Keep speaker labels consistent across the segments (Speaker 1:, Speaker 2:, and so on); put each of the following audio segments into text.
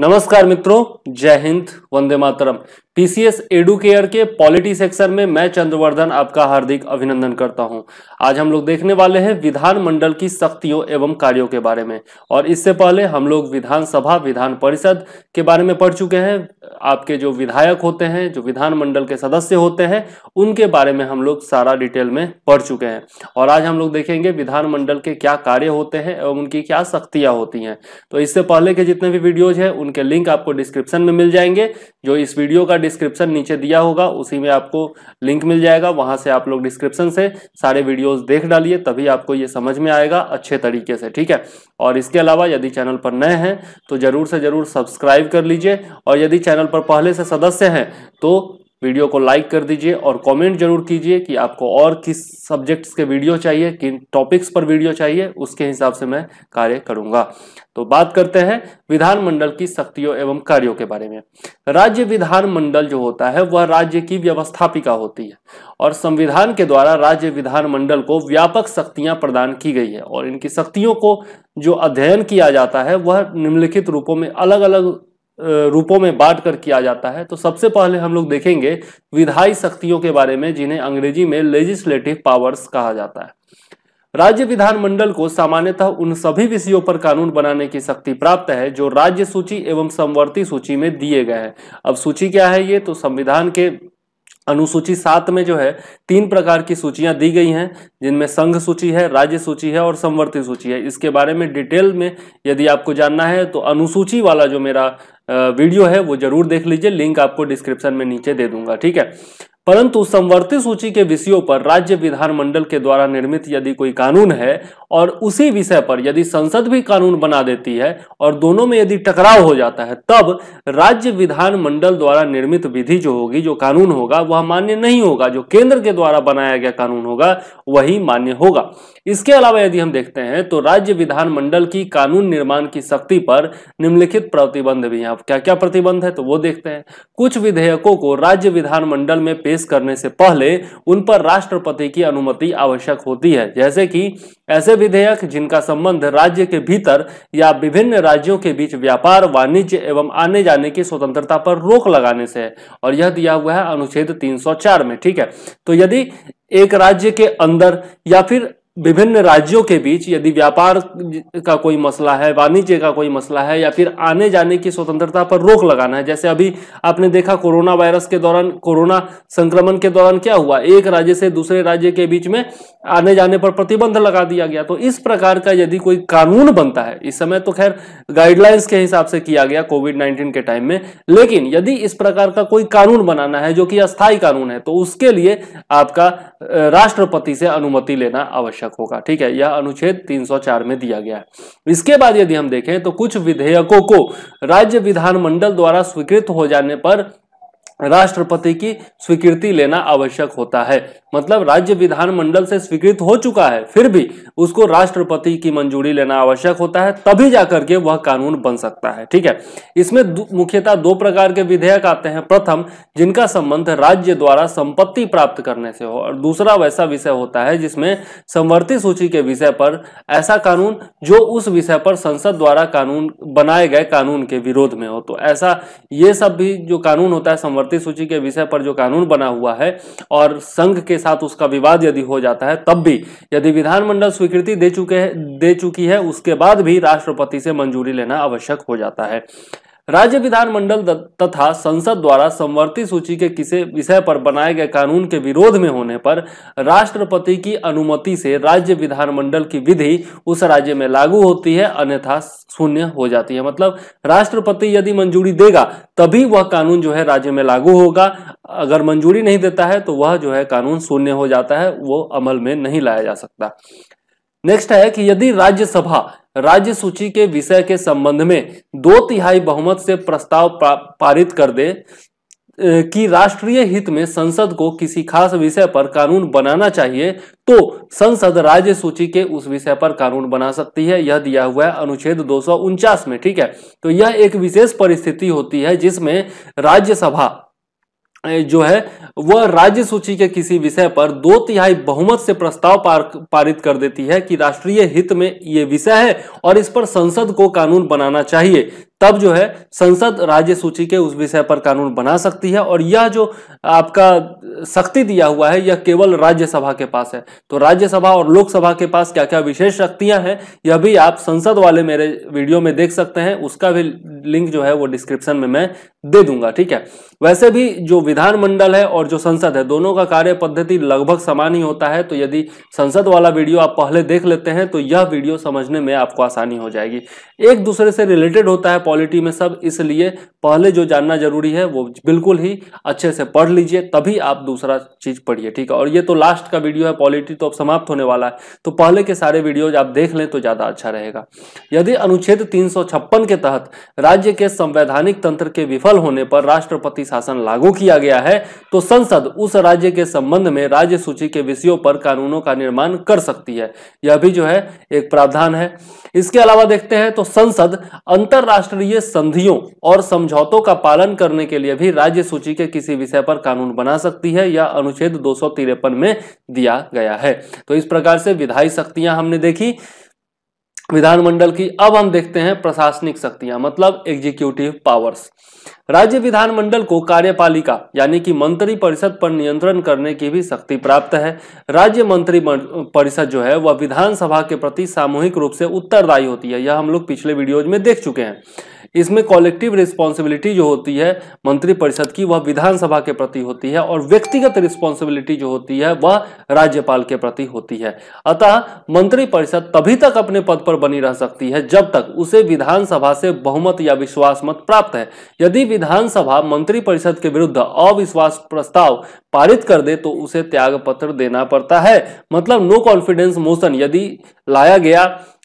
Speaker 1: नमस्कार मित्रों जय हिंद वंदे मातरम टीसीएस एडुकेयर के पॉलिटी सेक्शन में मैं चंद्रवर्धन आपका हार्दिक अभिनंदन करता हूं आज हम लोग देखने वाले हैं विधानमंडल की शक्तियों एवं कार्यों के बारे में और इससे पहले हम लोग विधानसभा विधान परिषद के बारे में पढ़ चुके हैं आपके जो विधायक होते हैं जो विधानमंडल के सदस्य होते हैं उनके बारे में हम लोग सारा डिटेल में पढ़ चुके हैं और आज हम लोग देखेंगे विधानमंडल के क्या कार्य होते हैं एवं उनकी क्या शक्तियाँ होती हैं तो इससे पहले के जितने भी वीडियोज हैं उनके लिंक आपको डिस्क्रिप्शन में मिल जाएंगे जो इस वीडियो का डिस्क्रिप्शन नीचे दिया होगा उसी में आपको लिंक मिल जाएगा वहां से आप लोग डिस्क्रिप्शन से सारे वीडियोस देख डालिए तभी आपको ये समझ में आएगा अच्छे तरीके से ठीक है और इसके अलावा यदि चैनल पर नए हैं तो जरूर से जरूर सब्सक्राइब कर लीजिए और यदि चैनल पर पहले से सदस्य हैं तो वीडियो को लाइक कर दीजिए और कमेंट जरूर कीजिए कि आपको और किस सब्जेक्ट्स के वीडियो चाहिए किन टॉपिक्स पर वीडियो चाहिए उसके हिसाब से मैं कार्य करूंगा तो बात करते हैं विधानमंडल की शक्तियों एवं कार्यों के बारे में राज्य विधानमंडल जो होता है वह राज्य की व्यवस्थापिका होती है और संविधान के द्वारा राज्य विधानमंडल को व्यापक शक्तियां प्रदान की गई है और इनकी शक्तियों को जो अध्ययन किया जाता है वह निम्नलिखित रूपों में अलग अलग रूपों में बांट कर किया जाता है तो सबसे पहले हम लोग देखेंगे विधायी शक्तियों के बारे में जिन्हें अंग्रेजी में लेजिस्लेटिव पावर्स कहा जाता है राज्य विधानमंडल को सामान्यतः उन सभी विषयों पर कानून बनाने की शक्ति प्राप्त है जो राज्य सूची एवं समवर्ती सूची में दिए गए हैं अब सूची क्या है ये तो संविधान के अनुसूची सात में जो है तीन प्रकार की सूचियां दी गई हैं जिनमें संघ सूची है राज्य सूची है और संवर्ती सूची है इसके बारे में डिटेल में यदि आपको जानना है तो अनुसूची वाला जो मेरा वीडियो है वो जरूर देख लीजिए लिंक आपको डिस्क्रिप्शन में नीचे दे दूंगा ठीक है परंतु संवर्ती सूची के विषयों पर राज्य विधानमंडल के द्वारा निर्मित यदि कोई कानून है और उसी विषय पर यदि संसद भी कानून बना देती है और दोनों में यदि टकराव हो जाता है तब राज्य विधानमंडल द्वारा निर्मित विधि जो होगी जो कानून होगा वह मान्य नहीं होगा जो केंद्र के द्वारा बनाया गया कानून होगा वही मान्य होगा इसके अलावा यदि हम देखते हैं तो राज्य विधानमंडल की कानून निर्माण की शक्ति पर निम्नलिखित प्रतिबंध भी हैं क्या क्या प्रतिबंध है तो वो देखते हैं कुछ विधेयकों को राज्य विधानमंडल में पेश करने से पहले उन पर राष्ट्रपति की अनुमति आवश्यक होती है जैसे कि ऐसे विधेयक जिनका संबंध राज्य के भीतर या विभिन्न राज्यों के बीच व्यापार वाणिज्य एवं आने जाने की स्वतंत्रता पर रोक लगाने से है और यह दिया हुआ है अनुच्छेद तीन में ठीक है तो यदि एक राज्य के अंदर या फिर विभिन्न राज्यों के बीच यदि व्यापार का कोई मसला है वाणिज्य का कोई मसला है या फिर आने जाने की स्वतंत्रता पर रोक लगाना है जैसे अभी आपने देखा कोरोना वायरस के दौरान कोरोना संक्रमण के दौरान क्या हुआ एक राज्य से दूसरे राज्य के बीच में आने जाने पर प्रतिबंध लगा दिया गया तो इस प्रकार का यदि कोई कानून बनता है इस समय तो खैर गाइडलाइंस के हिसाब से किया गया कोविड नाइन्टीन के टाइम में लेकिन यदि इस प्रकार का कोई कानून बनाना है जो कि अस्थायी कानून है तो उसके लिए आपका राष्ट्रपति से अनुमति लेना आवश्यक आवश्यक होगा ठीक है यह अनुच्छेद 304 में दिया गया है इसके बाद यदि हम देखें तो कुछ विधेयकों को राज्य विधानमंडल द्वारा स्वीकृत हो जाने पर राष्ट्रपति की स्वीकृति लेना आवश्यक होता है मतलब राज्य विधानमंडल से स्वीकृत हो चुका है फिर भी उसको राष्ट्रपति की मंजूरी लेना आवश्यक होता है तभी जाकर के वह कानून बन सकता है ठीक है इसमें मुख्यतः दो प्रकार के विधेयक आते हैं प्रथम जिनका संबंध राज्य द्वारा संपत्ति प्राप्त करने से हो और दूसरा वैसा विषय होता है जिसमें संवर्ती सूची के विषय पर ऐसा कानून जो उस विषय पर संसद द्वारा कानून बनाए गए कानून के विरोध में हो तो ऐसा ये सब भी जो कानून होता है संवर्ती भर्ती सूची के विषय पर जो कानून बना हुआ है और संघ के साथ उसका विवाद यदि हो जाता है तब भी यदि विधानमंडल स्वीकृति दे चुके दे चुकी है उसके बाद भी राष्ट्रपति से मंजूरी लेना आवश्यक हो जाता है राज्य विधानमंडल तथा संसद द्वारा समवर्ती सूची के किसी विषय पर बनाए गए कानून के विरोध में होने पर राष्ट्रपति की अनुमति से राज्य विधानमंडल की विधि उस राज्य में लागू होती है अन्यथा शून्य हो जाती है मतलब राष्ट्रपति यदि मंजूरी देगा तभी वह कानून जो है राज्य में लागू होगा अगर मंजूरी नहीं देता है तो वह जो है कानून शून्य हो जाता है वो अमल में नहीं लाया जा सकता नेक्स्ट है कि यदि राज्यसभा राज्य सूची के विषय के संबंध में दो तिहाई बहुमत से प्रस्ताव पारित कर दे कि राष्ट्रीय हित में संसद को किसी खास विषय पर कानून बनाना चाहिए तो संसद राज्य सूची के उस विषय पर कानून बना सकती है यह दिया हुआ है अनुच्छेद दो में ठीक है तो यह एक विशेष परिस्थिति होती है जिसमें राज्यसभा जो है वह राज्य सूची के किसी विषय पर दो तिहाई बहुमत से प्रस्ताव पार, पारित कर देती है कि राष्ट्रीय हित में ये विषय है और इस पर संसद को कानून बनाना चाहिए तब जो है संसद राज्य सूची के उस विषय पर कानून बना सकती है और यह जो आपका शक्ति दिया हुआ है यह केवल राज्यसभा के पास है तो राज्यसभा और लोकसभा के पास क्या क्या विशेष शक्तियां हैं यह भी आप संसद वाले मेरे वीडियो में देख सकते हैं उसका भी लिंक जो है वो डिस्क्रिप्शन में मैं दे दूंगा ठीक है वैसे भी जो विधानमंडल है और जो संसद है दोनों का कार्य पद्धति लगभग समान ही होता है तो यदि संसद वाला वीडियो आप पहले देख लेते हैं तो यह वीडियो समझने में आपको आसानी हो जाएगी एक दूसरे से रिलेटेड होता है पॉलिटी में सब इसलिए पहले जो जानना जरूरी है वो बिल्कुल ही अच्छे से पढ़ लीजिए तभी आप दूसरा चीज पढ़िए ठीक है और ये तो लास्ट का वीडियो है पॉलिटी तो अब समाप्त होने वाला है तो पहले के सारे वीडियोज आप देख लें तो ज्यादा अच्छा रहेगा यदि अनुच्छेद तीन के तहत राज्य के संवैधानिक तंत्र के विफल होने पर राष्ट्रपति शासन लागू किया गया है तो संसद उस राज्य के संबंध में राज्य सूची के विषयों पर कानूनों का निर्माण कर सकती है यह भी जो है एक प्रावधान है इसके अलावा देखते हैं तो संसद अंतर्राष्ट्रीय संधियों और समझौतों का पालन करने के लिए भी राज्य सूची के किसी विषय पर कानून बना सकती है या अनुच्छेद दो में दिया गया है तो इस प्रकार से विधायी शक्तियां हमने देखी विधानमंडल की अब हम देखते हैं प्रशासनिक शक्तियां मतलब एग्जीक्यूटिव पावर्स राज्य विधानमंडल को कार्यपालिका यानी कि मंत्री परिषद पर नियंत्रण करने की भी शक्ति प्राप्त है राज्य मंत्री परिषद जो है वह विधानसभा के प्रति सामूहिक रूप से उत्तरदायी होती है यह हम लोग पिछले वीडियोज में देख चुके हैं इसमें कॉलेक्टिव रिस्पॉन्सिबिलिटी जो होती है मंत्री परिषद की वह विधानसभा के प्रति होती है और व्यक्तिगत रिस्पॉन्सिबिलिटी जो होती है वह राज्यपाल के प्रति होती है अतः मंत्री परिषद तभी तक अपने पद पर पर बनी रह सकती है जब तक उसे विधानसभा से बहुमत या विश्वास मत प्राप्त है यदि विधानसभा मंत्रिपरिषद के विरुद्ध अविश्वास प्रस्ताव पारित कर दे तो उसे त्याग पत्र देना पड़ता है मतलब नो कॉन्फिडेंस मोशन यदि लाया गया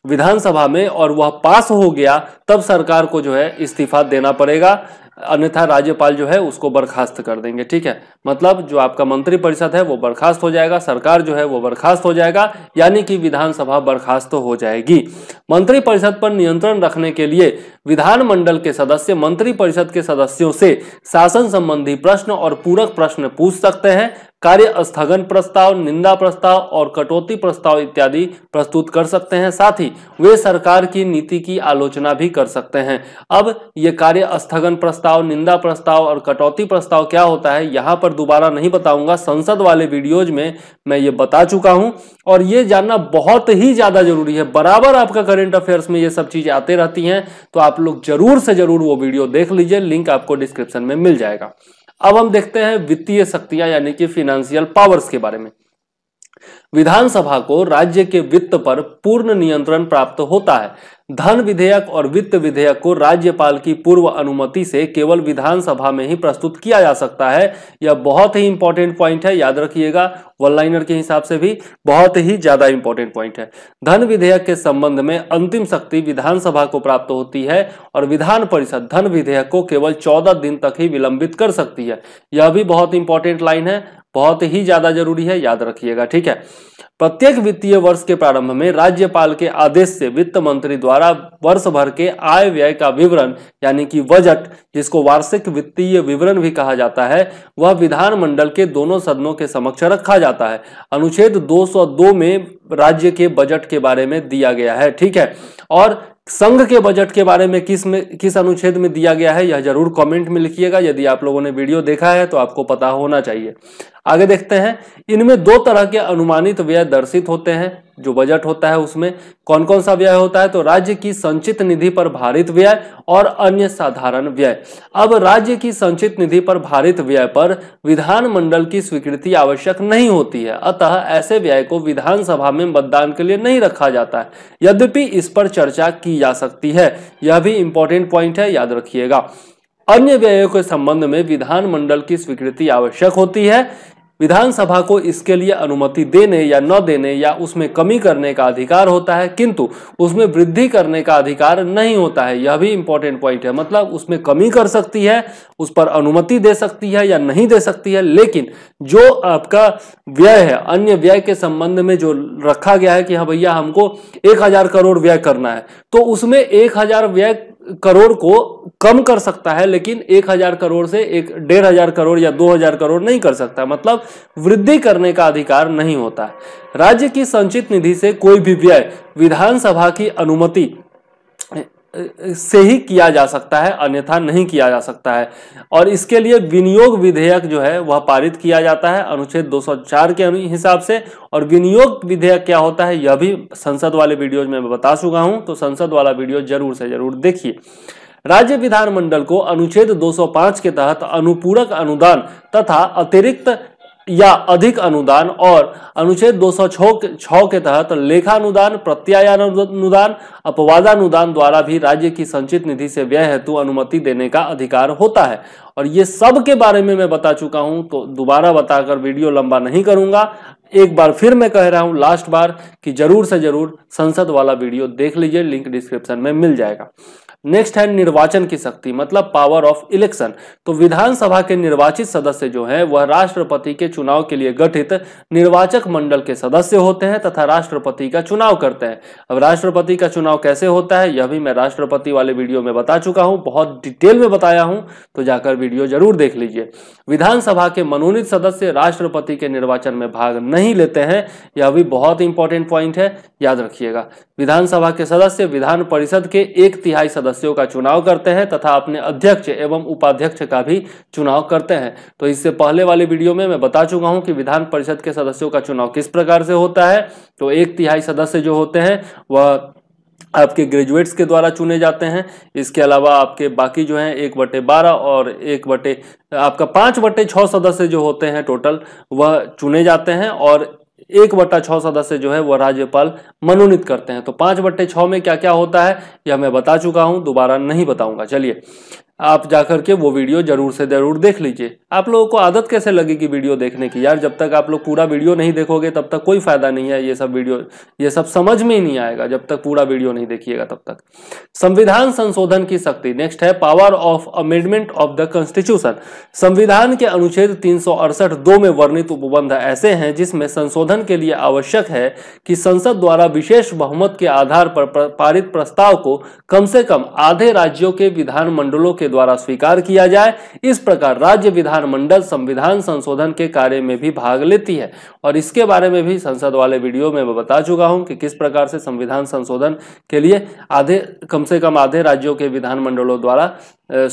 Speaker 1: विधानसभा में और वह पास हो गया तब सरकार को जो है इस्तीफा देना पड़ेगा अन्यथा राज्यपाल जो है उसको बर्खास्त कर देंगे ठीक है मतलब जो आपका मंत्रिपरिषद है वो बर्खास्त हो जाएगा सरकार जो है वो बर्खास्त हो जाएगा यानी कि विधानसभा बर्खास्त हो जाएगी मंत्रिपरिषद पर नियंत्रण रखने के लिए विधानमंडल के सदस्य मंत्रिपरिषद के सदस्यों से शासन संबंधी प्रश्न और पूरक प्रश्न पूछ सकते हैं कार्य स्थगन प्रस्ताव निंदा प्रस्ताव और कटौती प्रस्ताव इत्यादि प्रस्तुत कर सकते हैं साथ ही वे सरकार की नीति की आलोचना भी कर सकते हैं अब ये कार्य स्थगन प्रस्ताव निंदा प्रस्ताव और कटौती प्रस्ताव क्या होता है यहाँ पर दोबारा नहीं बताऊंगा संसद वाले वीडियोज में मैं ये बता चुका हूँ और ये जानना बहुत ही ज़्यादा जरूरी है बराबर आपका करेंट अफेयर्स में ये सब चीज़ें आते रहती हैं तो आप लोग जरूर से जरूर वो वीडियो देख लीजिए लिंक आपको डिस्क्रिप्शन में मिल जाएगा अब हम देखते हैं वित्तीय शक्तियां यानी कि फिनेंशियल पावर्स के बारे में विधानसभा को राज्य के वित्त पर पूर्ण नियंत्रण प्राप्त होता है धन विधेयक और वित्त विधेयक को राज्यपाल की पूर्व अनुमति से केवल विधानसभा में ही प्रस्तुत किया जा सकता है यह बहुत ही इंपॉर्टेंट पॉइंट है याद रखिएगा वन लाइनर के हिसाब से भी बहुत ही ज्यादा इंपॉर्टेंट पॉइंट है धन विधेयक के संबंध में अंतिम शक्ति विधानसभा को प्राप्त होती है और विधान परिषद धन विधेयक को केवल चौदह दिन तक ही विलंबित कर सकती है यह भी बहुत इंपॉर्टेंट लाइन है बहुत ही ज्यादा जरूरी है याद रखिएगा ठीक है प्रत्येक वित्तीय वर्ष के प्रारंभ में राज्यपाल के आदेश से वित्त मंत्री द्वारा वर्ष भर के आय व्यय का विवरण यानी कि बजट जिसको वार्षिक वित्तीय विवरण भी कहा जाता है वह विधानमंडल के दोनों सदनों के समक्ष रखा जाता है अनुच्छेद 202 में राज्य के बजट के बारे में दिया गया है ठीक है और संघ के बजट के बारे में किस में किस अनुच्छेद में दिया गया है यह जरूर कमेंट में लिखिएगा यदि आप लोगों ने वीडियो देखा है तो आपको पता होना चाहिए आगे देखते हैं इनमें दो तरह के अनुमानित व्यय दर्शित होते हैं जो बजट होता है उसमें कौन कौन सा व्यय होता है तो राज्य की संचित निधि पर भारित व्यय और अन्य साधारण व्यय अब राज्य की संचित निधि पर भारित व्यय पर विधानमंडल की स्वीकृति आवश्यक नहीं होती है अतः ऐसे व्यय को विधानसभा में मतदान के लिए नहीं रखा जाता है यद्यपि इस पर चर्चा की जा सकती है यह भी इंपॉर्टेंट पॉइंट है याद रखिएगा अन्य व्ययों के संबंध में विधानमंडल की स्वीकृति आवश्यक होती है विधानसभा को इसके लिए अनुमति देने या न देने या उसमें कमी करने का अधिकार होता है किंतु उसमें वृद्धि करने का अधिकार नहीं होता है यह भी इंपॉर्टेंट पॉइंट है मतलब उसमें कमी कर सकती है उस पर अनुमति दे सकती है या नहीं दे सकती है लेकिन जो आपका व्यय है अन्य व्यय के संबंध में जो रखा गया है कि हाँ भैया हमको एक हजार करोड़ व्यय करना है तो उसमें एक हजार व्यय करोड़ को कम कर सकता है लेकिन एक हजार करोड़ से एक डेढ़ हजार करोड़ या दो हजार करोड़ नहीं कर सकता मतलब वृद्धि करने का अधिकार नहीं होता है राज्य की संचित निधि से कोई भी व्यय विधानसभा की अनुमति से ही किया जा सकता है अन्यथा नहीं किया जा सकता है और इसके लिए विनियोग विधेयक जो है वह पारित किया जाता है अनुच्छेद 204 के हिसाब से और विनियोग विधेयक क्या होता है यह भी संसद वाले वीडियो में बता चुका हूं तो संसद वाला वीडियो जरूर से जरूर देखिए राज्य विधानमंडल को अनुच्छेद 205 के तहत अनुपूरक अनुदान तथा अतिरिक्त या अधिक अनुदान और अनुच्छेद दो छो के तहत लेखानुदान प्रत्यायानुदान अपवादानुदान द्वारा भी राज्य की संचित निधि से व्यय हेतु अनुमति देने का अधिकार होता है और ये सब के बारे में मैं बता चुका हूं तो दोबारा बताकर वीडियो लंबा नहीं करूंगा एक बार फिर मैं कह रहा हूं लास्ट बार कि जरूर से जरूर संसद वाला वीडियो देख लीजिए लिंक डिस्क्रिप्शन में मिल जाएगा नेक्स्ट है निर्वाचन की शक्ति मतलब पावर ऑफ इलेक्शन तो विधानसभा के निर्वाचित सदस्य जो हैं वह राष्ट्रपति के चुनाव के लिए गठित निर्वाचक मंडल के सदस्य होते हैं तथा राष्ट्रपति का चुनाव करते हैं अब राष्ट्रपति का चुनाव कैसे होता है यह भी मैं राष्ट्रपति वाले वीडियो में बता चुका हूं बहुत डिटेल में बताया हूं तो जाकर वीडियो जरूर देख लीजिए विधानसभा के मनोनीत सदस्य राष्ट्रपति के निर्वाचन में भाग नहीं लेते हैं यह भी बहुत इंपॉर्टेंट पॉइंट है याद रखिएगा विधानसभा के सदस्य विधान परिषद के एक तिहाई सदस्यों का चुनाव करते हैं तथा अपने अध्यक्ष एवं उपाध्यक्ष का भी चुनाव करते हैं तो इससे पहले वाली वीडियो में मैं बता चुका हूं कि विधान परिषद के सदस्यों का चुनाव किस प्रकार से होता है तो एक तिहाई सदस्य जो होते हैं वह आपके ग्रेजुएट्स के द्वारा चुने जाते हैं इसके अलावा आपके बाकी जो हैं एक बटे बारह और एक बटे आपका पाँच बटे छः सदस्य जो होते हैं टोटल वह चुने जाते हैं और एक बट्टा छः सदस्य जो है वह राज्यपाल मनोनीत करते हैं तो पाँच बट्टे छः में क्या क्या होता है यह मैं बता चुका हूँ दोबारा नहीं बताऊंगा चलिए आप जाकर के वो वीडियो जरूर से जरूर देख लीजिए आप लोगों को आदत कैसे लगेगी वीडियो देखने की यार जब तक आप लोग पूरा वीडियो नहीं देखोगे तब तक कोई फ़ायदा नहीं है ये सब वीडियो ये सब समझ में ही नहीं आएगा जब तक पूरा वीडियो नहीं देखिएगा तब तक संविधान संशोधन की शक्ति नेक्स्ट है power of amendment of the constitution संविधान के अनुच्छेद तीन दो में वर्णित उपबंध ऐसे हैं जिसमें संशोधन के लिए आवश्यक है कि संसद द्वारा विशेष बहुमत के आधार पर पारित प्रस्ताव को कम से कम आधे राज्यों के विधानमंडलों के द्वारा स्वीकार किया जाए इस प्रकार राज्य विधानमंडल संविधान संशोधन के कार्य में भी भाग लेती है और इसके बारे में भी संसद वाले वीडियो में मैं बता चुका हूं कि किस प्रकार से संविधान संशोधन के लिए आधे कम से कम आधे राज्यों के विधानमंडलों द्वारा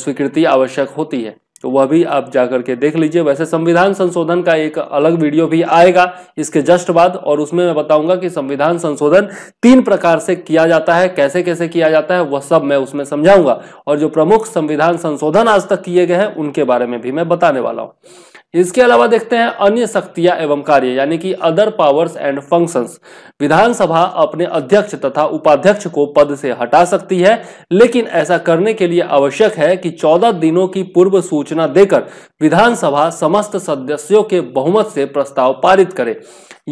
Speaker 1: स्वीकृति आवश्यक होती है तो वह भी आप जाकर के देख लीजिए वैसे संविधान संशोधन का एक अलग वीडियो भी आएगा इसके जस्ट बाद और उसमें मैं बताऊंगा कि संविधान संशोधन तीन प्रकार से किया जाता है कैसे कैसे किया जाता है वह सब मैं उसमें समझाऊंगा और जो प्रमुख संविधान संशोधन आज तक किए गए हैं उनके बारे में भी मैं बताने वाला हूँ इसके अलावा देखते हैं अन्य शक्तियां एवं कार्य यानी कि अदर पावर्स एंड फंक्शंस विधानसभा अपने अध्यक्ष तथा उपाध्यक्ष को पद से हटा सकती है लेकिन ऐसा करने के लिए आवश्यक है कि 14 दिनों की पूर्व सूचना देकर विधानसभा समस्त सदस्यों के बहुमत से प्रस्ताव पारित करे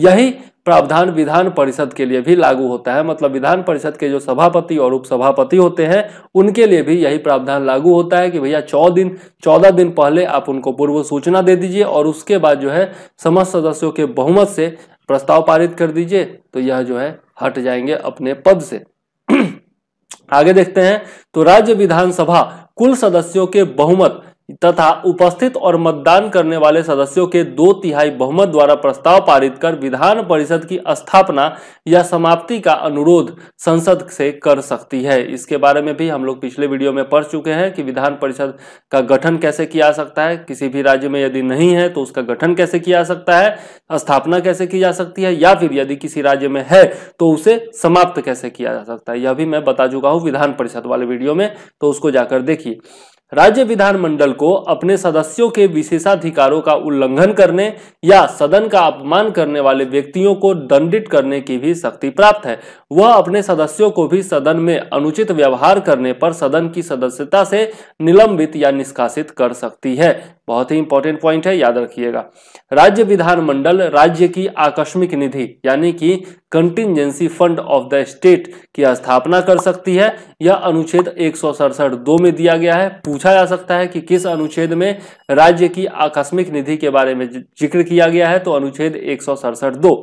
Speaker 1: यही प्रावधान विधान परिषद के लिए भी लागू होता है मतलब विधान परिषद के जो सभापति और उपसभापति होते हैं उनके लिए भी यही प्रावधान लागू होता है कि भैया चौदह दिन चौदह दिन पहले आप उनको पूर्व सूचना दे दीजिए और उसके बाद जो है समस्त सदस्यों के बहुमत से प्रस्ताव पारित कर दीजिए तो यह जो है हट जाएंगे अपने पद से आगे देखते हैं तो राज्य विधानसभा कुल सदस्यों के बहुमत तथा उपस्थित और मतदान करने वाले सदस्यों के दो तिहाई बहुमत द्वारा प्रस्ताव पारित कर विधान परिषद की स्थापना या समाप्ति का अनुरोध संसद से कर सकती है इसके बारे में भी हम लोग पिछले वीडियो में पढ़ चुके हैं कि विधान परिषद का गठन कैसे किया जा सकता है किसी भी राज्य में यदि नहीं है तो उसका गठन कैसे किया जा सकता है स्थापना कैसे की जा सकती है या फिर यदि किसी राज्य में है तो उसे समाप्त कैसे किया जा सकता है यह भी मैं बता चुका हूँ विधान परिषद वाले वीडियो में तो उसको जाकर देखिए राज्य विधानमंडल को अपने सदस्यों के विशेषाधिकारों का उल्लंघन करने या सदन का अपमान करने वाले व्यक्तियों को दंडित करने की भी शक्ति प्राप्त है वह अपने सदस्यों को भी सदन में अनुचित व्यवहार करने पर सदन की सदस्यता से निलंबित या निष्कासित कर सकती है बहुत ही इंपॉर्टेंट पॉइंट है याद रखिएगा राज्य विधानमंडल राज्य की आकस्मिक निधि यानी कि contingency fund of the state की स्थापना कर सकती है यह अनुच्छेद एक दो में दिया गया है पूछा जा सकता है कि किस अनुच्छेद में राज्य की आकस्मिक निधि के बारे में जिक्र किया गया है तो अनुच्छेद एक दो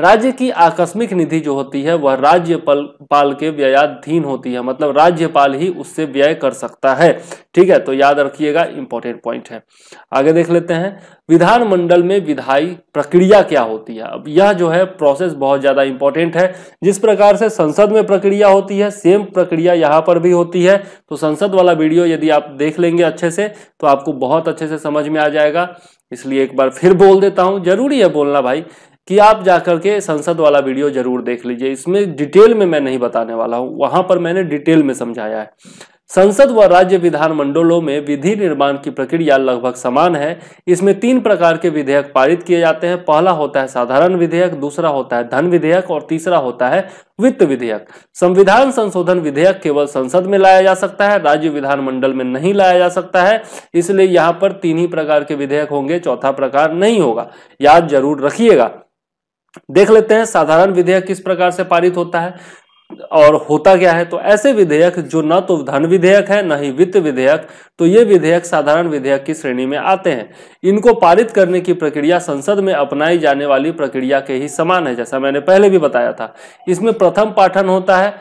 Speaker 1: राज्य की आकस्मिक निधि जो होती है वह राज्यपाल पाल के व्ययाधीन होती है मतलब राज्यपाल ही उससे व्यय कर सकता है ठीक है तो याद रखिएगा इंपॉर्टेंट पॉइंट है आगे देख लेते हैं विधानमंडल में विधायी प्रक्रिया क्या होती है अब यह जो है प्रोसेस बहुत ज्यादा इंपॉर्टेंट है जिस प्रकार से संसद में प्रक्रिया होती है सेम प्रक्रिया यहाँ पर भी होती है तो संसद वाला वीडियो यदि आप देख लेंगे अच्छे से तो आपको बहुत अच्छे से समझ में आ जाएगा इसलिए एक बार फिर बोल देता हूँ जरूरी है बोलना भाई कि आप जाकर के संसद वाला वीडियो जरूर देख लीजिए इसमें डिटेल में मैं नहीं बताने वाला हूं वहां पर मैंने डिटेल में समझाया है संसद व राज्य विधानमंडलों में विधि निर्माण की प्रक्रिया लगभग समान है इसमें तीन प्रकार के विधेयक पारित किए जाते हैं पहला होता है साधारण विधेयक दूसरा होता है धन विधेयक और तीसरा होता है वित्त विधेयक संविधान संशोधन विधेयक केवल संसद में लाया जा सकता है राज्य विधानमंडल में नहीं लाया जा सकता है इसलिए यहाँ पर तीन ही प्रकार के विधेयक होंगे चौथा प्रकार नहीं होगा याद जरूर रखिएगा देख लेते हैं साधारण विधेयक किस प्रकार से पारित होता है और होता क्या है तो ऐसे विधेयक जो न तो धन विधेयक है न ही वित्त विधेयक तो ये विधेयक साधारण विधेयक की श्रेणी में आते हैं इनको पारित करने की प्रक्रिया संसद में अपनाई जाने वाली प्रक्रिया के ही समान है जैसा मैंने पहले भी बताया था इसमें प्रथम पाठन होता है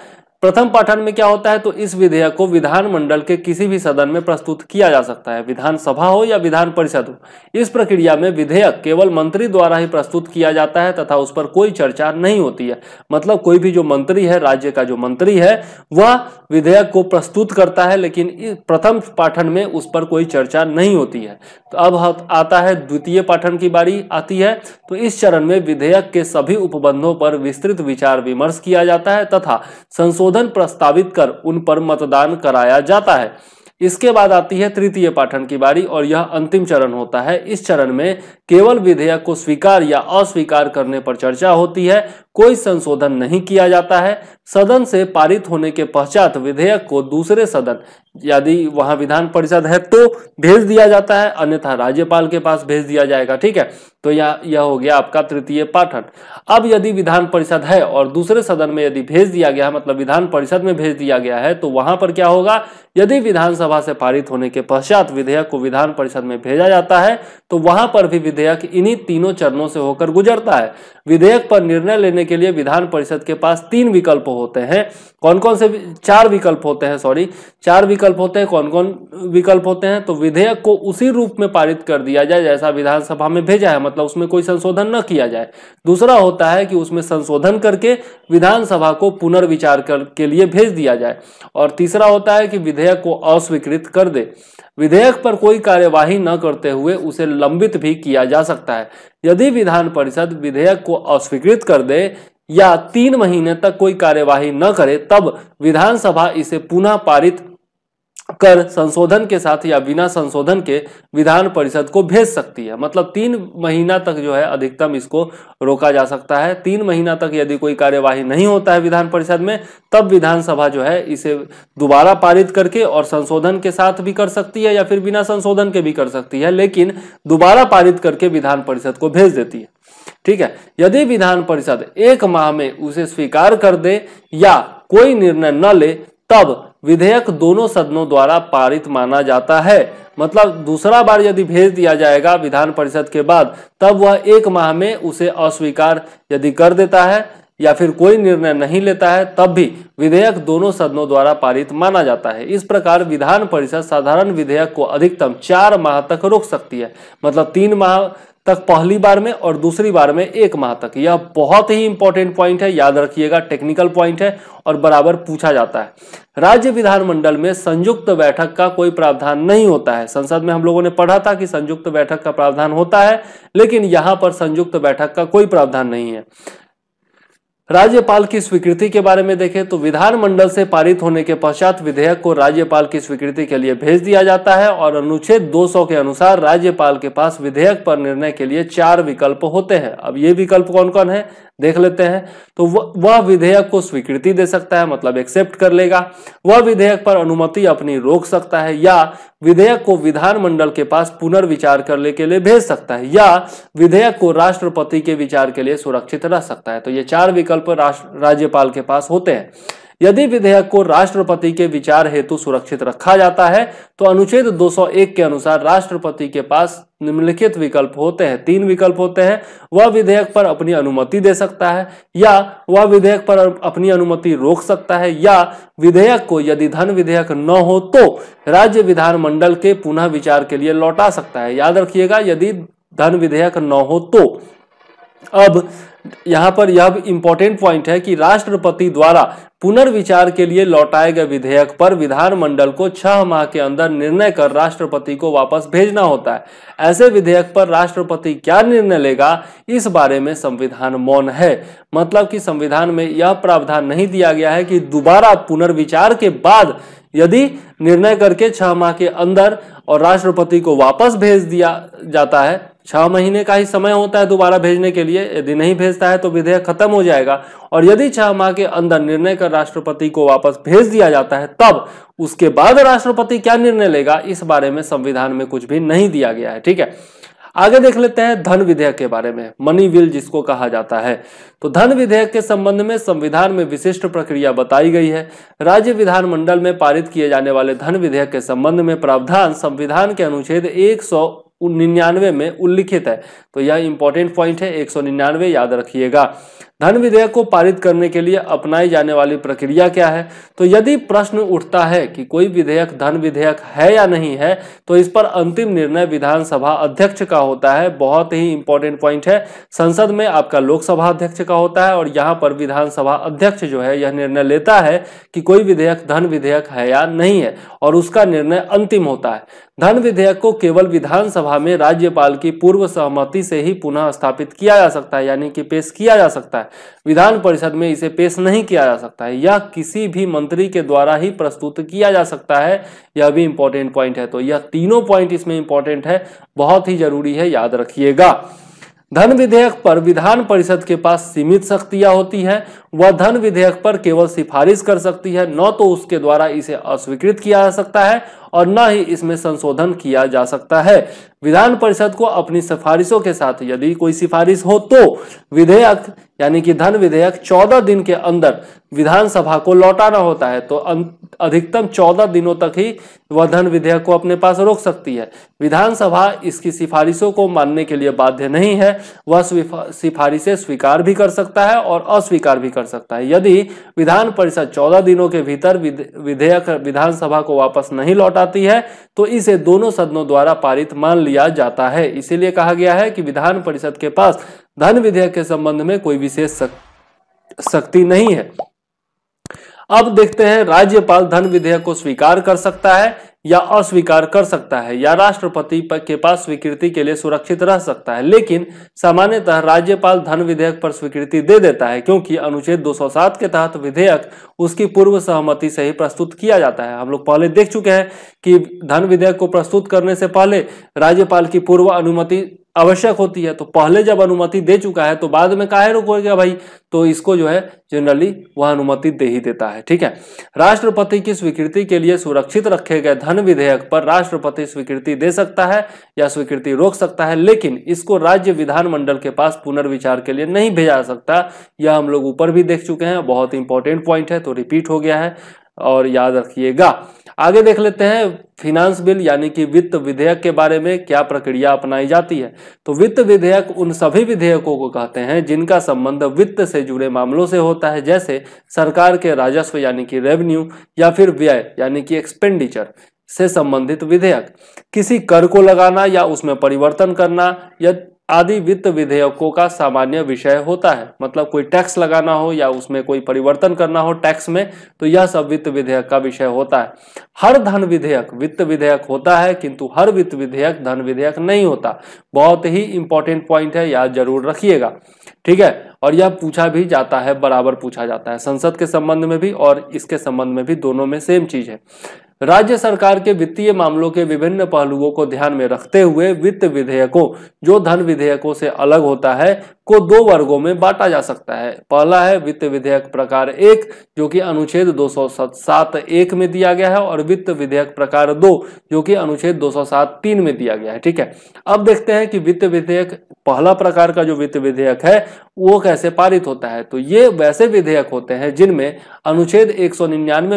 Speaker 1: प्रथम पाठन में क्या होता है तो इस विधेयक को विधानमंडल के किसी भी सदन में प्रस्तुत किया जा सकता है विधानसभा हो या विधान परिषद हो इस प्रक्रिया में विधेयक केवल मंत्री द्वारा ही प्रस्तुत किया जाता है तथा उस पर कोई चर्चा नहीं होती है मतलब कोई भी जो मंत्री है राज्य का जो मंत्री है वह विधेयक को प्रस्तुत करता है लेकिन प्रथम पाठन में उस पर कोई चर्चा नहीं होती है तो अब आता है द्वितीय पाठन की बारी आती है तो इस चरण में विधेयक के सभी उपबंधों पर विस्तृत विचार विमर्श किया जाता है तथा संशोधन संशोधन प्रस्तावित कर उन पर मतदान कराया जाता है इसके बाद आती है तृतीय पाठन की बारी और यह अंतिम चरण होता है इस चरण में केवल विधेयक को स्वीकार या अस्वीकार करने पर चर्चा होती है कोई संशोधन नहीं किया जाता है सदन से पारित होने के पश्चात विधेयक को दूसरे सदन यदि वहां विधान परिषद है तो भेज दिया जाता है अन्यथा राज्यपाल के पास भेज दिया जाएगा ठीक है तो यह यह हो गया आपका तृतीय पाठन अब यदि विधान परिषद है और दूसरे सदन में यदि भेज दिया गया मतलब विधान परिषद में भेज दिया गया है तो वहां पर क्या होगा यदि विधानसभा से पारित होने के पश्चात विधेयक को विधान परिषद में भेजा जाता है तो वहां पर भी विधेयक इन्हीं तीनों चरणों से होकर गुजरता है विधेयक पर निर्णय लेने करने के लिए विधान परिषद के पास तीन विकल्प होते हैं कौन कौन से चार विकल्प होते हैं सॉरी चार विकल्प होते हैं कौन कौन विकल्प होते हैं तो विधेयक को उसी रूप में पारित कर दिया जाए जैसा विधानसभा में भेजा है मतलब उसमें कोई संशोधन न किया जाए दूसरा होता है कि उसमें संशोधन करके विधानसभा को पुनर्विचार कर के लिए भेज दिया जाए और तीसरा होता है कि विधेयक को अस्वीकृत कर दे विधेयक पर कोई कार्यवाही न करते हुए उसे लंबित भी किया जा सकता है यदि विधान परिषद विधेयक को अस्वीकृत कर दे या तीन महीने तक कोई कार्यवाही न करे तब विधानसभा इसे पुनः पारित कर संशोधन के साथ या बिना संशोधन के विधान परिषद को भेज सकती है मतलब तीन महीना तक जो है अधिकतम इसको रोका जा सकता है तीन महीना तक यदि कोई कार्यवाही नहीं होता है विधान परिषद में तब विधानसभा जो है इसे दोबारा पारित करके और संशोधन के साथ भी कर सकती है या फिर बिना संशोधन के भी कर सकती है लेकिन दोबारा पारित करके विधान परिषद को भेज देती है ठीक है यदि विधान परिषद एक माह में उसे स्वीकार कर दे या कोई निर्णय न ले तब विधेयक दोनों सदनों द्वारा पारित माना जाता है मतलब दूसरा बार यदि भेज दिया जाएगा विधान परिषद के बाद तब वह एक माह में उसे अस्वीकार यदि कर देता है या फिर कोई निर्णय नहीं लेता है तब भी विधेयक दोनों सदनों द्वारा पारित माना जाता है इस प्रकार विधान परिषद साधारण विधेयक को अधिकतम चार माह तक रोक सकती है मतलब तीन माह तक पहली बार में और दूसरी बार में एक माह तक यह बहुत ही इंपॉर्टेंट पॉइंट है याद रखिएगा टेक्निकल पॉइंट है और बराबर पूछा जाता है राज्य विधानमंडल में संयुक्त बैठक का कोई प्रावधान नहीं होता है संसद में हम लोगों ने पढ़ा था कि संयुक्त बैठक का प्रावधान होता है लेकिन यहां पर संयुक्त बैठक का कोई प्रावधान नहीं है राज्यपाल की स्वीकृति के बारे में देखें तो विधानमंडल से पारित होने के पश्चात विधेयक को राज्यपाल की स्वीकृति के लिए भेज दिया जाता है और अनुच्छेद 200 के अनुसार राज्यपाल के पास विधेयक पर निर्णय के लिए चार विकल्प होते हैं अब ये विकल्प कौन कौन है देख लेते हैं तो वह विधेयक को स्वीकृति दे सकता है मतलब एक्सेप्ट कर लेगा वह विधेयक पर अनुमति अपनी रोक सकता है या विधेयक को विधानमंडल के पास पुनर्विचार करने के लिए भेज सकता है या विधेयक को राष्ट्रपति के विचार के लिए सुरक्षित रख सकता है तो ये चार विकल्प राज्यपाल के पास होते हैं यदि विधेयक को राष्ट्रपति के विचार हेतु सुरक्षित रखा जाता है तो अनुच्छेद 201 के अनुसार राष्ट्रपति के पास निम्नलिखित विकल्प होते हैं तीन विकल्प होते हैं वह विधेयक पर अपनी अनुमति दे सकता है या वह विधेयक पर अपनी अनुमति रोक सकता है या विधेयक को यदि धन विधेयक न हो तो राज्य विधानमंडल के पुनः विचार के लिए लौटा सकता है याद रखिएगा यदि धन विधेयक न हो तो अब यहाँ पर यह इम्पोर्टेंट पॉइंट है कि राष्ट्रपति द्वारा पुनर्विचार के लिए लौटाए गए विधेयक पर विधानमंडल को छह माह के अंदर निर्णय कर राष्ट्रपति को वापस भेजना होता है ऐसे विधेयक पर राष्ट्रपति क्या निर्णय लेगा इस बारे में संविधान मौन है मतलब कि संविधान में यह प्रावधान नहीं दिया गया है कि दोबारा पुनर्विचार के बाद यदि निर्णय करके छह माह के अंदर और राष्ट्रपति को वापस भेज दिया जाता है छह महीने का ही समय होता है दोबारा भेजने के लिए यदि नहीं भेजता है तो विधेयक खत्म हो जाएगा और यदि छह माह के अंदर निर्णय कर राष्ट्रपति को वापस भेज दिया जाता है तब उसके बाद राष्ट्रपति क्या निर्णय लेगा इस बारे में संविधान में कुछ भी नहीं दिया गया है ठीक है आगे देख लेते हैं धन विधेयक के बारे में मनी विल जिसको कहा जाता है तो धन विधेयक के संबंध में संविधान में विशिष्ट प्रक्रिया बताई गई है राज्य विधानमंडल में पारित किए जाने वाले धन विधेयक के संबंध में प्रावधान संविधान के अनुच्छेद एक निन्यानवे में उल्लिखित है तो यह इंपॉर्टेंट पॉइंट है एक याद रखिएगा धन विधेयक को पारित करने के लिए अपनाई जाने वाली प्रक्रिया क्या है तो यदि प्रश्न उठता है कि कोई विधेयक धन विधेयक है या नहीं है तो इस पर अंतिम निर्णय विधानसभा अध्यक्ष का होता है बहुत ही इंपॉर्टेंट पॉइंट है संसद में आपका लोकसभा अध्यक्ष का होता है और यहाँ पर विधानसभा अध्यक्ष जो है यह निर्णय लेता है कि कोई विधेयक धन विधेयक है या नहीं है और उसका निर्णय अंतिम होता है धन विधेयक को केवल विधानसभा में राज्यपाल की पूर्व सहमति से ही पुनः स्थापित किया जा सकता है यानी कि पेश किया जा सकता है है विधान परिषद में इसे पेश नहीं किया जा सकता है यह किसी भी मंत्री के द्वारा ही प्रस्तुत किया जा सकता है यह भी इंपॉर्टेंट पॉइंट है तो यह तीनों पॉइंट इसमें इंपॉर्टेंट है बहुत ही जरूरी है याद रखिएगा धन विधेयक पर विधान परिषद के पास सीमित शक्तियां होती है वह धन विधेयक पर केवल सिफारिश कर सकती है न तो उसके द्वारा इसे अस्वीकृत किया जा सकता है और न ही इसमें संशोधन किया जा सकता है विधान परिषद को अपनी सिफारिशों के साथ यदि कोई सिफारिश हो तो विधेयक यानी कि धन विधेयक चौदह दिन के अंदर विधानसभा को लौटाना होता है तो अं-, अधिकतम चौदह दिनों तक ही वह धन विधेयक को अपने पास रोक सकती है विधानसभा इसकी सिफारिशों को मानने के लिए बाध्य नहीं है वह सिफारिशें स्वीकार भी कर सकता है और अस्वीकार भी कर सकता है यदि विधान परिषद चौदह दिनों के भीतर विधेयक विधानसभा को वापस नहीं लौटा आती है तो इसे दोनों सदनों द्वारा पारित मान लिया जाता है इसीलिए कहा गया है कि विधान परिषद के पास धन विधेयक के संबंध में कोई विशेष सक, शक्ति नहीं है अब देखते हैं राज्यपाल धन विधेयक को स्वीकार कर सकता है या अस्वीकार कर सकता है या राष्ट्रपति के पास स्वीकृति के लिए सुरक्षित रह सकता है लेकिन सामान्यतः राज्यपाल धन विधेयक पर स्वीकृति दे देता है क्योंकि अनुच्छेद 207 के तहत विधेयक उसकी पूर्व सहमति से ही प्रस्तुत किया जाता है हम लोग पहले देख चुके हैं कि धन विधेयक को प्रस्तुत करने से पहले राज्यपाल की पूर्व अनुमति आवश्यक होती है तो पहले जब अनुमति दे चुका है तो बाद में काहे रोकेगा भाई तो इसको जो है जनरली वह अनुमति दे ही देता है ठीक है राष्ट्रपति की स्वीकृति के लिए सुरक्षित रखे गए धन विधेयक पर राष्ट्रपति स्वीकृति दे सकता है या स्वीकृति रोक सकता है लेकिन इसको राज्य विधानमंडल के पास पुनर्विचार के लिए नहीं भेजा सकता यह हम लोग ऊपर भी देख चुके हैं बहुत इंपॉर्टेंट पॉइंट है तो रिपीट हो गया है और याद रखिएगा आगे देख लेते हैं फिनांस बिल यानी कि वित्त विधेयक के बारे में क्या प्रक्रिया अपनाई जाती है तो वित्त विधेयक उन सभी विधेयकों को कहते हैं जिनका संबंध वित्त से जुड़े मामलों से होता है जैसे सरकार के राजस्व यानी कि रेवेन्यू या फिर व्यय यानी कि एक्सपेंडिचर से संबंधित विधेयक किसी कर को लगाना या उसमें परिवर्तन करना या आदि वित्त विधेयकों का सामान्य विषय होता है मतलब कोई टैक्स लगाना हो या उसमें कोई परिवर्तन करना हो टैक्स में तो यह सब वित्त विधेयक का विषय होता है हर धन विधेयक वित्त विधेयक होता है किंतु हर वित्त विधेयक धन विधेयक नहीं होता बहुत ही इंपॉर्टेंट पॉइंट है याद जरूर रखिएगा ठीक है और यह पूछा भी जाता है बराबर पूछा जाता है संसद के संबंध में भी और इसके संबंध में भी दोनों में सेम चीज है राज्य सरकार के वित्तीय मामलों के विभिन्न पहलुओं को ध्यान में रखते हुए वित्त विधेयकों जो धन विधेयकों से अलग होता है को दो वर्गों में बांटा जा सकता है पहला है वित्त विधेयक प्रकार एक जो कि अनुच्छेद दो सौ सात एक में दिया गया है और वित्त विधेयक प्रकार दो जो कि अनुच्छेद दो सौ सात तीन में दिया गया है ठीक है अब देखते हैं कि वित्त विधेयक पहला प्रकार का जो वित्त विधेयक है वो कैसे पारित होता है तो ये वैसे विधेयक होते हैं जिनमें अनुच्छेद एक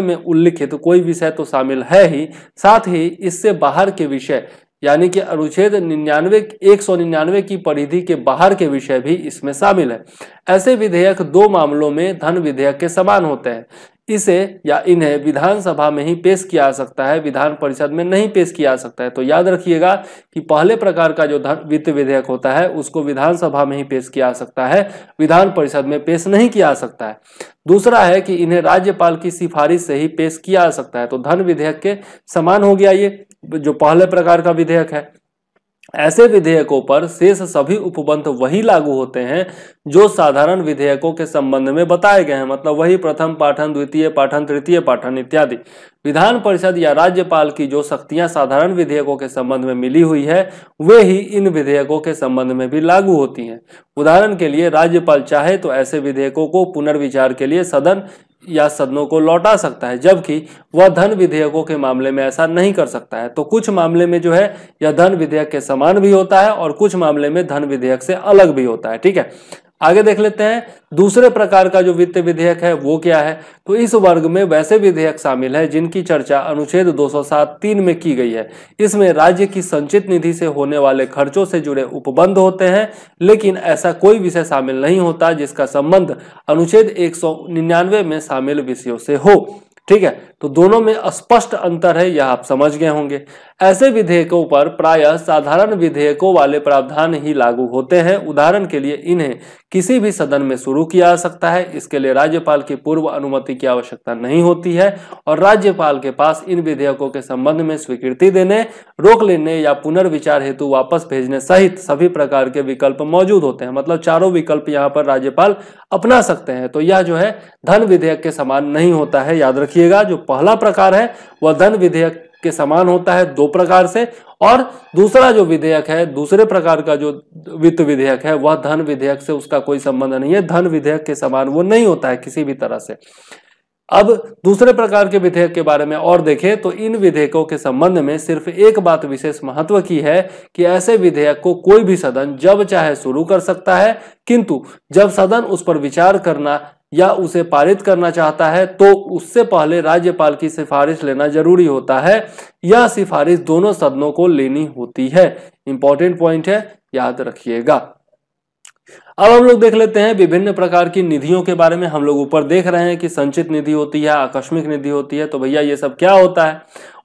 Speaker 1: में उल्लिखित कोई विषय तो शामिल है ही साथ ही इससे बाहर के विषय यानी कि अनुच्छेद निन्यानवे एक सौ निन्यानवे की परिधि के बाहर के विषय भी इसमें शामिल है ऐसे विधेयक दो मामलों में धन विधेयक के समान होते हैं इसे या इन्हें विधानसभा में ही पेश किया जा सकता है विधान परिषद में नहीं पेश किया जा सकता है तो याद रखिएगा कि पहले प्रकार का जो धन वित्त विधेयक होता है उसको विधानसभा में ही पेश किया जा सकता है विधान परिषद में पेश नहीं किया जा सकता है दूसरा है कि इन्हें राज्यपाल की सिफारिश से ही पेश किया जा सकता है तो धन विधेयक के समान हो गया ये जो पहले प्रकार का विधेयक है ऐसे विधेयकों पर शेष सभी उपबंध वही लागू होते हैं जो साधारण विधेयकों के संबंध में बताए गए हैं मतलब वही प्रथम पाठन द्वितीय पाठन तृतीय पाठन इत्यादि विधान परिषद या राज्यपाल की जो शक्तियां साधारण विधेयकों के संबंध में मिली हुई है वे ही इन विधेयकों के संबंध में भी लागू होती हैं उदाहरण के लिए राज्यपाल चाहे तो ऐसे विधेयकों को पुनर्विचार के लिए सदन या सदनों को लौटा सकता है जबकि वह धन विधेयकों के मामले में ऐसा नहीं कर सकता है तो कुछ मामले में जो है यह धन विधेयक के समान भी होता है और कुछ मामले में धन विधेयक से अलग भी होता है ठीक है आगे देख लेते हैं दूसरे प्रकार का जो वित्त विधेयक है वो क्या है तो इस वर्ग में वैसे विधेयक शामिल है जिनकी चर्चा अनुच्छेद 207 तीन में की गई है इसमें राज्य की संचित निधि से होने वाले खर्चों से जुड़े उपबंध होते हैं लेकिन ऐसा कोई विषय शामिल नहीं होता जिसका संबंध अनुच्छेद एक में शामिल विषयों से हो ठीक है तो दोनों में स्पष्ट अंतर है यह आप समझ गए होंगे ऐसे विधेयकों पर प्रायः साधारण विधेयकों वाले प्रावधान ही लागू होते हैं उदाहरण के लिए इन्हें किसी भी सदन में शुरू किया जा सकता है इसके लिए राज्यपाल की पूर्व अनुमति की आवश्यकता नहीं होती है और राज्यपाल के पास इन विधेयकों के संबंध में स्वीकृति देने रोक लेने या पुनर्विचार हेतु वापस भेजने सहित सभी प्रकार के विकल्प मौजूद होते हैं मतलब चारों विकल्प यहाँ पर राज्यपाल अपना सकते हैं तो यह जो है धन विधेयक के समान नहीं होता है याद रखिएगा जो पहला प्रकार है वह धन विधेयक के समान होता है दो प्रकार से और दूसरा जो विधेयक है दूसरे प्रकार का जो वित्त विधेयक है वह धन विधेयक से उसका कोई संबंध नहीं है धन विधेयक के समान वो नहीं होता है किसी भी तरह से अब दूसरे प्रकार के विधेयक के बारे में और देखें तो इन विधेयकों के संबंध में सिर्फ एक बात विशेष महत्व की है कि ऐसे विधेयक को कोई भी सदन जब चाहे शुरू कर सकता है किंतु जब सदन उस पर विचार करना या उसे पारित करना चाहता है तो उससे पहले राज्यपाल की सिफारिश लेना जरूरी होता है यह सिफारिश दोनों सदनों को लेनी होती है इंपॉर्टेंट पॉइंट है याद रखिएगा अब हम लोग देख लेते हैं विभिन्न प्रकार की निधियों के बारे में हम लोग ऊपर देख रहे हैं कि संचित निधि होती है आकस्मिक निधि होती है तो भैया ये सब क्या होता है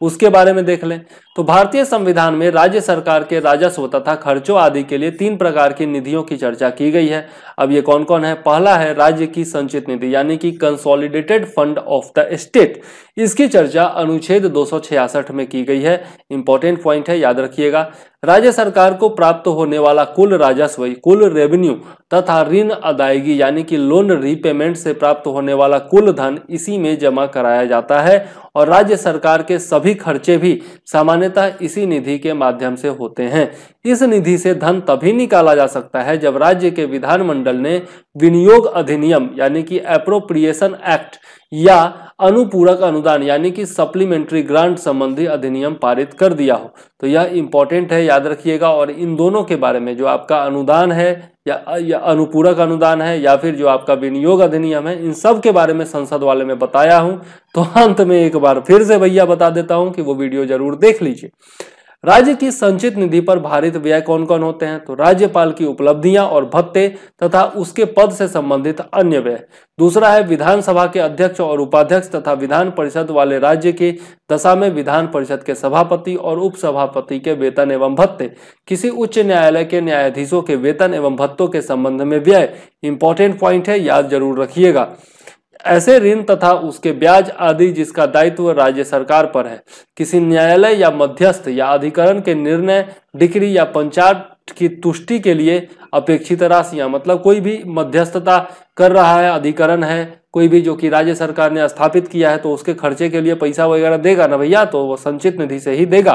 Speaker 1: उसके बारे में देख लें तो भारतीय संविधान में राज्य सरकार के राजस्व तथा खर्चों आदि के लिए तीन प्रकार की निधियों की चर्चा की गई है अब ये कौन कौन है पहला है राज्य की संचित निधि यानी कि consolidated fund of the state इसकी चर्चा अनुच्छेद दो में की गई है इंपॉर्टेंट पॉइंट है याद रखिएगा राज्य सरकार को प्राप्त होने वाला कुल राजस्व कुल रेवेन्यू तथा ऋण अदायगी यानी कि लोन रीपेमेंट से प्राप्त होने वाला कुल धन इसी में जमा कराया जाता है और राज्य सरकार के सभी खर्चे भी सामान्यतः इसी निधि के माध्यम से होते हैं इस निधि से धन तभी निकाला जा सकता है जब राज्य के विधानमंडल ने विनियोग अधिनियम यानी कि अप्रोप्रिएशन एक्ट या अनुपूरक अनुदान यानी कि सप्लीमेंट्री ग्रांट संबंधी अधिनियम पारित कर दिया हो तो यह इंपॉर्टेंट है याद रखिएगा और इन दोनों के बारे में जो आपका अनुदान है या, या अनुपूरक अनुदान है या फिर जो आपका विनियोग अधिनियम है इन सब के बारे में संसद वाले में बताया हूं तो अंत में एक बार फिर से भैया बता देता हूं कि वो वीडियो जरूर देख लीजिए राज्य की संचित निधि पर भारित व्यय कौन कौन होते हैं तो राज्यपाल की उपलब्धियां और भत्ते तथा उसके पद से संबंधित अन्य व्यय दूसरा है विधानसभा के अध्यक्ष और उपाध्यक्ष तथा विधान परिषद वाले राज्य के दशा में विधान परिषद के सभापति और उपसभापति के वेतन एवं भत्ते किसी उच्च न्यायालय के न्यायाधीशों के वेतन एवं भत्तों के संबंध में व्यय इंपॉर्टेंट पॉइंट है याद जरूर रखिएगा ऐसे ऋण तथा उसके ब्याज आदि जिसका दायित्व राज्य सरकार पर है किसी न्यायालय या मध्यस्थ या अधिकरण के निर्णय डिक्री या पंचायत की तुष्टि के लिए अपेक्षित राशियां मतलब कोई भी मध्यस्थता कर रहा है अधिकरण है कोई भी जो कि राज्य सरकार ने स्थापित किया है तो उसके खर्चे के लिए पैसा वगैरह देगा ना भैया तो वो संचित निधि से ही देगा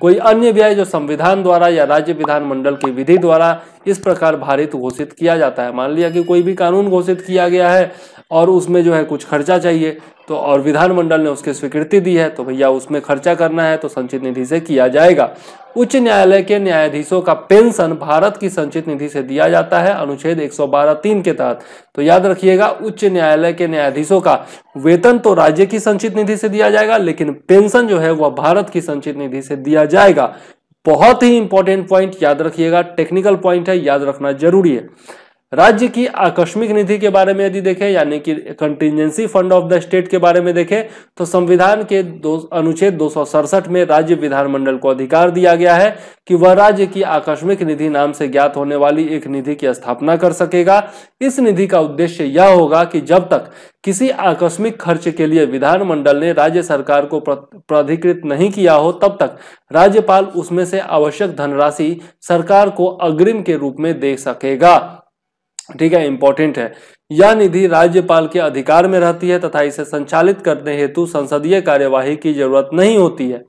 Speaker 1: कोई अन्य व्यय जो संविधान द्वारा या राज्य विधानमंडल की विधि द्वारा इस प्रकार भारित घोषित किया जाता है मान लिया कि कोई भी कानून घोषित किया गया है और उसमें जो है कुछ खर्चा चाहिए तो और विधानमंडल ने उसकी स्वीकृति दी है तो भैया उसमें खर्चा करना है तो संचित निधि से किया जाएगा उच्च न्यायालय के न्यायाधीशों का पेंशन भारत की संचित निधि से दिया जाता है अनुच्छेद 112 तीन के तहत तो याद रखिएगा उच्च न्यायालय के न्यायाधीशों का वेतन तो राज्य की संचित निधि से दिया जाएगा लेकिन पेंशन जो है वह भारत की संचित निधि से दिया जाएगा बहुत ही इंपॉर्टेंट पॉइंट याद रखिएगा टेक्निकल पॉइंट है याद रखना जरूरी है राज्य की आकस्मिक निधि के बारे में यदि देखें यानी कि contingency fund of the state के बारे में देखें तो संविधान के दो अनुच्छेद दो में राज्य विधानमंडल को अधिकार दिया गया है कि वह राज्य की आकस्मिक निधि नाम से ज्ञात होने वाली एक निधि की स्थापना कर सकेगा इस निधि का उद्देश्य यह होगा कि जब तक किसी आकस्मिक खर्च के लिए विधानमंडल ने राज्य सरकार को प्राधिकृत नहीं किया हो तब तक राज्यपाल उसमें से आवश्यक धनराशि सरकार को अग्रिम के रूप में दे सकेगा ठीक है इंपॉर्टेंट है यह निधि राज्यपाल के अधिकार में रहती है तथा इसे संचालित करने हेतु संसदीय कार्यवाही की जरूरत नहीं होती है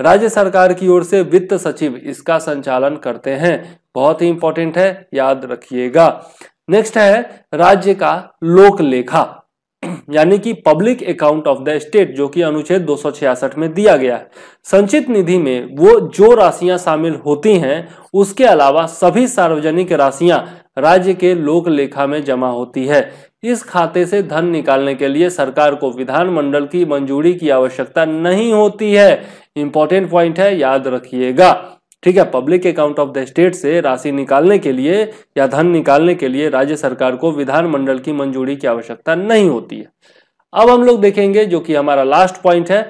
Speaker 1: राज्य सरकार की ओर से वित्त सचिव इसका संचालन करते हैं बहुत ही इंपॉर्टेंट है याद रखिएगा नेक्स्ट है राज्य का लोक लेखा यानी कि public account of the state जो कि अनुच्छेद 266 में दिया गया है संचित निधि में वो जो राशियां शामिल होती हैं उसके अलावा सभी सार्वजनिक राशियां राज्य के लोक लेखा में जमा होती है इस खाते से धन निकालने के लिए सरकार को विधानमंडल की मंजूरी की आवश्यकता नहीं होती है इंपॉर्टेंट पॉइंट है याद रखिएगा ठीक है public account of the state से राशि निकालने के लिए या धन निकालने के लिए राज्य सरकार को विधानमंडल की मंजूरी की आवश्यकता नहीं होती है अब हम लोग देखेंगे जो कि हमारा लास्ट पॉइंट है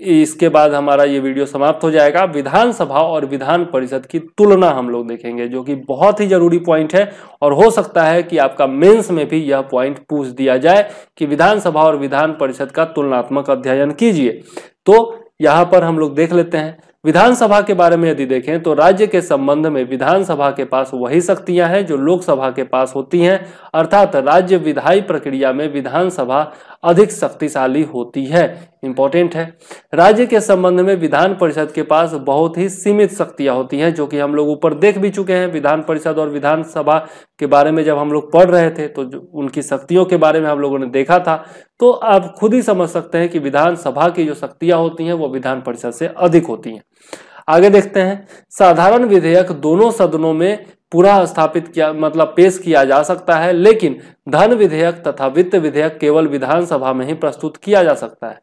Speaker 1: इसके बाद हमारा ये वीडियो समाप्त हो जाएगा विधानसभा और विधान परिषद की तुलना हम लोग देखेंगे जो कि बहुत ही जरूरी पॉइंट है और हो सकता है कि आपका मेंस में भी यह पॉइंट पूछ दिया जाए कि विधानसभा और विधान परिषद का तुलनात्मक अध्ययन कीजिए तो यहाँ पर हम लोग देख लेते हैं विधानसभा के बारे में यदि देखें तो राज्य के संबंध में विधानसभा के पास वही शक्तियां हैं जो लोकसभा के पास होती हैं अर्थात राज्य विधायी प्रक्रिया में विधानसभा अधिक शक्तिशाली होती है इंपॉर्टेंट है राज्य के संबंध में विधान परिषद के पास बहुत ही सीमित शक्तियां होती हैं जो कि हम लोग ऊपर देख भी चुके हैं विधान परिषद और विधानसभा के बारे में जब हम लोग पढ़ रहे थे तो उनकी शक्तियों के बारे में हम लोगों ने देखा था तो आप खुद ही समझ सकते हैं कि विधानसभा की जो शक्तियां होती हैं वो विधान परिषद से अधिक होती हैं आगे देखते हैं साधारण विधेयक दोनों सदनों में पूरा स्थापित किया मतलब पेश किया जा सकता है लेकिन धन विधेयक तथा वित्त विधेयक केवल विधानसभा में ही प्रस्तुत किया जा सकता है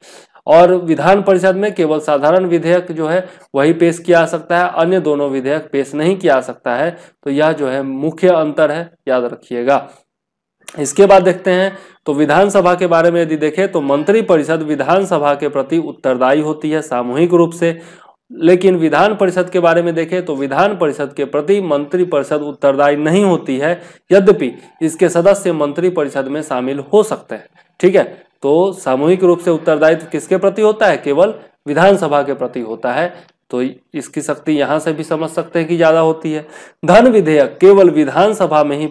Speaker 1: और विधान परिषद में केवल साधारण विधेयक जो है वही पेश किया जा सकता है अन्य दोनों विधेयक पेश नहीं किया जा सकता है तो यह जो है मुख्य अंतर है याद रखिएगा इसके बाद देखते हैं तो विधानसभा के बारे में यदि देखें तो मंत्रिपरिषद विधानसभा के प्रति उत्तरदायी होती है सामूहिक रूप से लेकिन विधान परिषद के बारे में देखें तो विधान परिषद के प्रति मंत्रिपरिषद उत्तरदायी नहीं होती है यद्यपि इसके सदस्य मंत्री परिषद में शामिल हो सकते हैं ठीक है तो सामूहिक रूप से उत्तरदायित्व किसके प्रति होता है केवल विधानसभा के प्रति होता है तो इसकी शक्ति यहां से भी समझ सकते हैं कि ज्यादा होती है धन विधेयक केवल विधानसभा में ही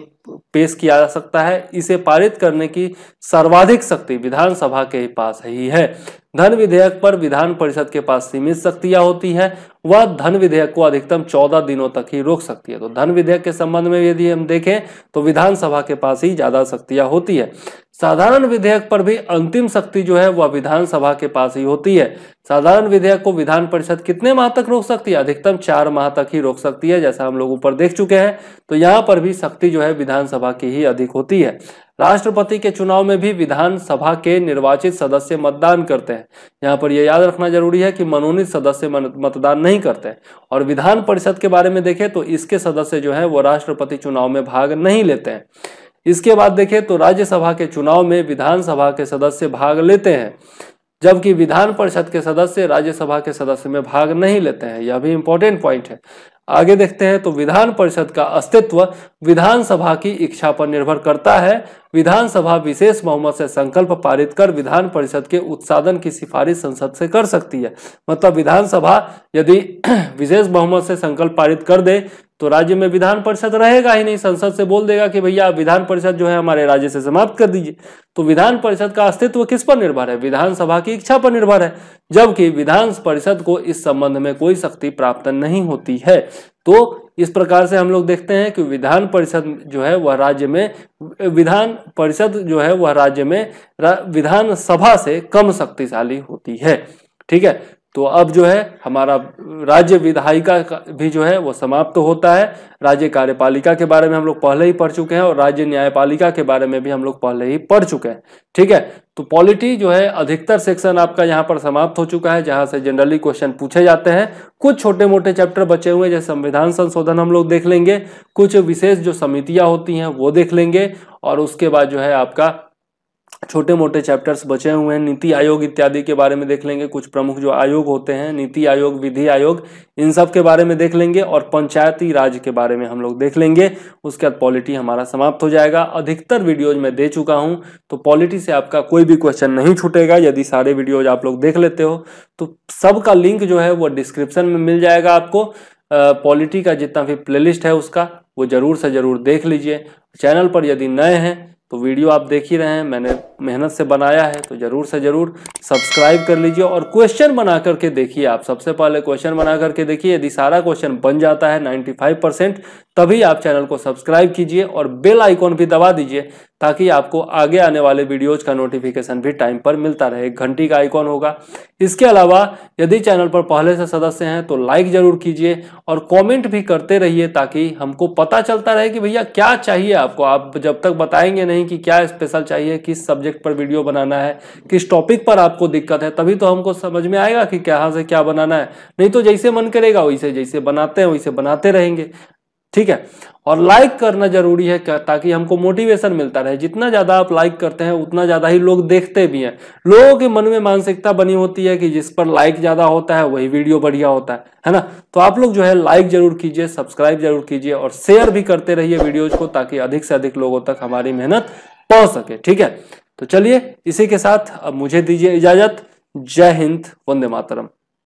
Speaker 1: पेश किया जा सकता है इसे पारित करने की सर्वाधिक शक्ति विधानसभा के पास ही है धन विधेयक पर विधान परिषद के पास सीमित शक्तियां होती है वह धन विधेयक को अधिकतम 14 दिनों तक ही रोक सकती है तो धन विधेयक के संबंध में यदि हम देखें तो विधानसभा के पास ही ज्यादा शक्तियां होती है साधारण विधेयक पर भी अंतिम शक्ति जो है वह विधानसभा के पास ही होती है साधारण विधेयक को विधान परिषद कितने माह तक रोक सकती है अधिकतम चार माह तक ही रोक सकती है जैसा हम लोग ऊपर देख चुके हैं तो यहाँ पर भी शक्ति जो है विधानसभा की ही अधिक होती है राष्ट्रपति के चुनाव में भी विधानसभा के निर्वाचित सदस्य मतदान करते हैं यहाँ पर यह याद रखना जरूरी है कि मनोनीत सदस्य मतदान नहीं करते और विधान परिषद के बारे में देखें तो इसके सदस्य जो है वो राष्ट्रपति चुनाव में भाग नहीं लेते हैं इसके बाद देखें तो राज्यसभा के चुनाव में विधानसभा के सदस्य भाग लेते हैं जबकि विधान परिषद के सदस्य राज्यसभा के सदस्य में भाग नहीं लेते हैं यह भी इंपॉर्टेंट पॉइंट है आगे देखते हैं तो विधान परिषद का अस्तित्व विधानसभा की इच्छा पर निर्भर करता है विधानसभा विशेष बहुमत से संकल्प पारित कर विधान परिषद के उत्सादन की सिफारिश संसद से कर सकती है मतलब विधानसभा यदि विशेष बहुमत से संकल्प पारित कर दे तो राज्य में विधान परिषद रहेगा ही नहीं संसद से बोल देगा कि भैया विधान परिषद जो है हमारे राज्य से समाप्त कर दीजिए तो विधान परिषद का अस्तित्व किस पर निर्भर है विधानसभा की इच्छा पर निर्भर है जबकि विधान परिषद को इस संबंध में कोई शक्ति प्राप्त नहीं होती है तो इस प्रकार से हम लोग देखते हैं कि विधान परिषद जो है वह राज्य में विधान परिषद जो है वह राज्य में विधानसभा से कम शक्तिशाली होती है ठीक है तो अब जो है हमारा राज्य विधायिका भी जो है वो समाप्त तो होता है राज्य कार्यपालिका के बारे में हम लोग पहले ही पढ़ चुके हैं और राज्य न्यायपालिका के बारे में भी हम लोग पहले ही पढ़ चुके हैं ठीक है तो पॉलिटी जो है अधिकतर सेक्शन आपका यहाँ पर समाप्त हो चुका है जहां से जनरली क्वेश्चन पूछे जाते हैं कुछ छोटे मोटे चैप्टर बचे हुए हैं जैसे संविधान संशोधन हम लोग देख लेंगे कुछ विशेष जो समितियां होती हैं वो देख लेंगे और उसके बाद जो है आपका छोटे मोटे चैप्टर्स बचे हुए हैं नीति आयोग इत्यादि के बारे में देख लेंगे कुछ प्रमुख जो आयोग होते हैं नीति आयोग विधि आयोग इन सब के बारे में देख लेंगे और पंचायती राज के बारे में हम लोग देख लेंगे उसके बाद पॉलिटी हमारा समाप्त हो जाएगा अधिकतर वीडियोज मैं दे चुका हूँ तो पॉलिटी से आपका कोई भी क्वेश्चन नहीं छूटेगा यदि सारे वीडियोज आप लोग देख लेते हो तो सबका लिंक जो है वो डिस्क्रिप्शन में मिल जाएगा आपको पॉलिटी का जितना भी प्ले है उसका वो ज़रूर से ज़रूर देख लीजिए चैनल पर यदि नए हैं तो वीडियो आप देख ही रहे हैं मैंने मेहनत से बनाया है तो ज़रूर से ज़रूर सब्सक्राइब कर लीजिए और क्वेश्चन बना करके देखिए आप सबसे पहले क्वेश्चन बना करके देखिए यदि सारा क्वेश्चन बन जाता है 95 परसेंट तभी आप चैनल को सब्सक्राइब कीजिए और बेल आइकॉन भी दबा दीजिए ताकि आपको आगे आने वाले वीडियोज का नोटिफिकेशन भी टाइम पर मिलता रहे घंटी का आइकॉन होगा इसके अलावा यदि चैनल पर पहले से सदस्य हैं तो लाइक ज़रूर कीजिए और कॉमेंट भी करते रहिए ताकि हमको पता चलता रहे कि भैया क्या चाहिए आप आपको आप जब तक बताएंगे नहीं कि क्या स्पेशल चाहिए किस सब्जेक्ट पर वीडियो बनाना है किस टॉपिक पर आपको दिक्कत है तभी तो हमको समझ में आएगा कि कहाँ से क्या बनाना है नहीं तो जैसे मन करेगा वैसे जैसे बनाते हैं वैसे बनाते रहेंगे ठीक है और लाइक करना जरूरी है ताकि हमको मोटिवेशन मिलता रहे जितना ज़्यादा आप लाइक करते हैं उतना ज़्यादा ही लोग देखते भी हैं लोगों के मन में मानसिकता बनी होती है कि जिस पर लाइक ज़्यादा होता है वही वीडियो बढ़िया होता है है ना तो आप लोग जो है लाइक जरूर कीजिए सब्सक्राइब जरूर कीजिए और शेयर भी करते रहिए वीडियोज को ताकि अधिक से अधिक लोगों तक हमारी मेहनत पहुंच सके ठीक है तो चलिए इसी के साथ अब मुझे दीजिए इजाज़त जय हिंद वंदे मातरम